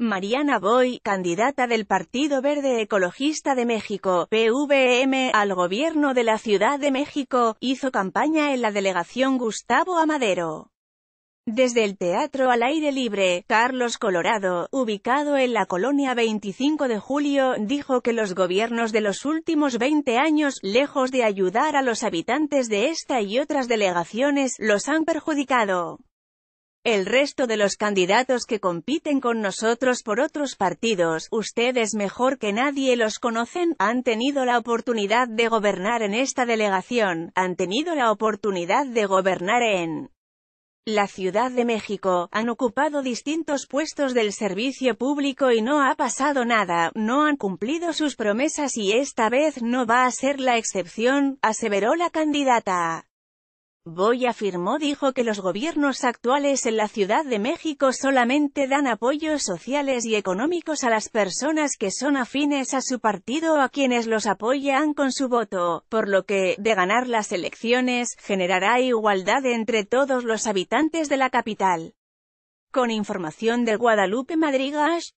Mariana Boy, candidata del Partido Verde Ecologista de México, PVM, al gobierno de la Ciudad de México, hizo campaña en la delegación Gustavo Amadero. Desde el Teatro al Aire Libre, Carlos Colorado, ubicado en la colonia 25 de Julio, dijo que los gobiernos de los últimos 20 años, lejos de ayudar a los habitantes de esta y otras delegaciones, los han perjudicado. El resto de los candidatos que compiten con nosotros por otros partidos, ustedes mejor que nadie los conocen, han tenido la oportunidad de gobernar en esta delegación, han tenido la oportunidad de gobernar en la Ciudad de México, han ocupado distintos puestos del servicio público y no ha pasado nada, no han cumplido sus promesas y esta vez no va a ser la excepción, aseveró la candidata. Boy afirmó dijo que los gobiernos actuales en la Ciudad de México solamente dan apoyos sociales y económicos a las personas que son afines a su partido o a quienes los apoyan con su voto, por lo que, de ganar las elecciones, generará igualdad entre todos los habitantes de la capital. Con información de Guadalupe Madrigas,